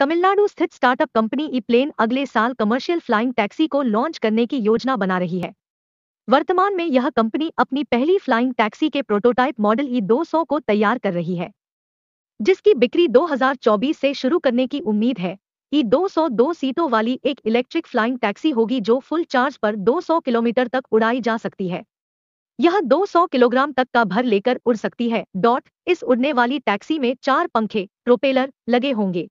तमिलनाडु स्थित startup company ई plane अगले साल कमर्शियल फ्लाइंग टैक्सी को लॉन्च करने की योजना बना रही है वर्तमान में यह कंपनी अपनी पहली फ्लाइंग टैक्सी के प्रोटोटाइप मॉडल ई 200 को तैयार कर रही है जिसकी बिक्री 2024 से शुरू करने की उम्मीद है ई e 202 सीटों वाली एक इलेक्ट्रिक फ्लाइंग टैक्सी होगी जो फुल चार्ज पर 200 किलोमीटर तक उड़ाई जा सकती है यह 200 किलोग्राम तक का भर लेकर उड़ सकती है डॉट इस उड़ने वाली टैक्सी में चार पंखे प्रोपेलर लगे होंगे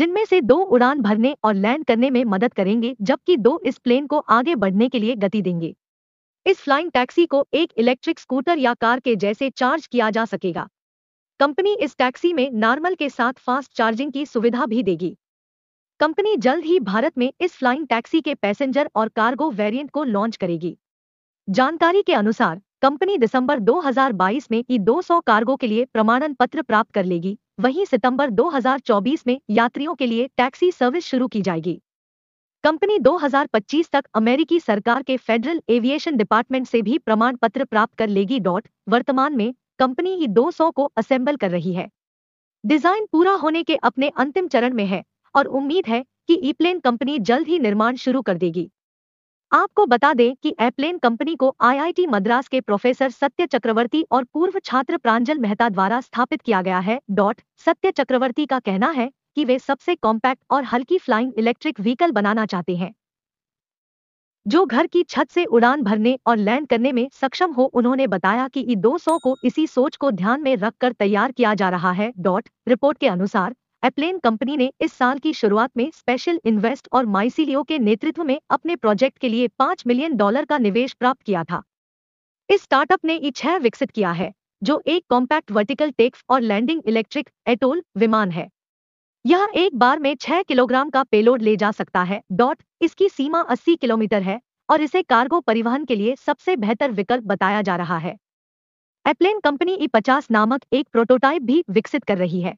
जिनमें से दो उड़ान भरने और लैंड करने में मदद करेंगे जबकि दो इस प्लेन को आगे बढ़ने के लिए गति देंगे इस फ्लाइंग टैक्सी को एक इलेक्ट्रिक स्कूटर या कार के जैसे चार्ज किया जा सकेगा कंपनी इस टैक्सी में नॉर्मल के साथ फास्ट चार्जिंग की सुविधा भी देगी कंपनी जल्द ही भारत में इस फ्लाइंग टैक्सी के पैसेंजर और कार्गो वेरिएंट को लॉन्च करेगी जानकारी के अनुसार कंपनी दिसंबर 2022 में ई 200 कार्गो के लिए प्रमाणन पत्र प्राप्त कर लेगी वहीं सितंबर 2024 में यात्रियों के लिए टैक्सी सर्विस शुरू की जाएगी कंपनी 2025 तक अमेरिकी सरकार के फेडरल एविएशन डिपार्टमेंट से भी प्रमाण पत्र प्राप्त कर लेगी डॉट वर्तमान में कंपनी ही 200 को असेंबल कर रही है डिजाइन पूरा होने के अपने अंतिम चरण में है और उम्मीद है कि ईप्लेन कंपनी जल्द ही निर्माण शुरू कर देगी आपको बता दें कि एयरप्लेन कंपनी को आईआईटी मद्रास के प्रोफेसर सत्य चक्रवर्ती और पूर्व छात्र प्रांजल मेहता द्वारा स्थापित किया गया है डॉट सत्य चक्रवर्ती का कहना है कि वे सबसे कॉम्पैक्ट और हल्की फ्लाइंग इलेक्ट्रिक व्हीकल बनाना चाहते हैं जो घर की छत से उड़ान भरने और लैंड करने में सक्षम हो उन्होंने बताया कि ई 200 को इसी सोच को ध्यान में रखकर तैयार किया जा रहा है डॉट रिपोर्ट के अनुसार एप्लेन कंपनी ने इस साल की शुरुआत में स्पेशल इन्वेस्ट और माइसिलियो के नेतृत्व में अपने प्रोजेक्ट के लिए पांच मिलियन डॉलर का निवेश प्राप्त किया था इस स्टार्टअप ने इच छह विकसित किया है जो एक कॉम्पैक्ट वर्टिकल टेक्स और लैंडिंग इलेक्ट्रिक एटोल विमान है यह एक बार में छह किलोग्राम का पेलोड ले जा सकता है डॉट इसकी सीमा 80 किलोमीटर है और इसे कार्गो परिवहन के लिए सबसे बेहतर विकल्प बताया जा रहा है एप्लेन कंपनी ई पचास नामक एक प्रोटोटाइप भी विकसित कर रही है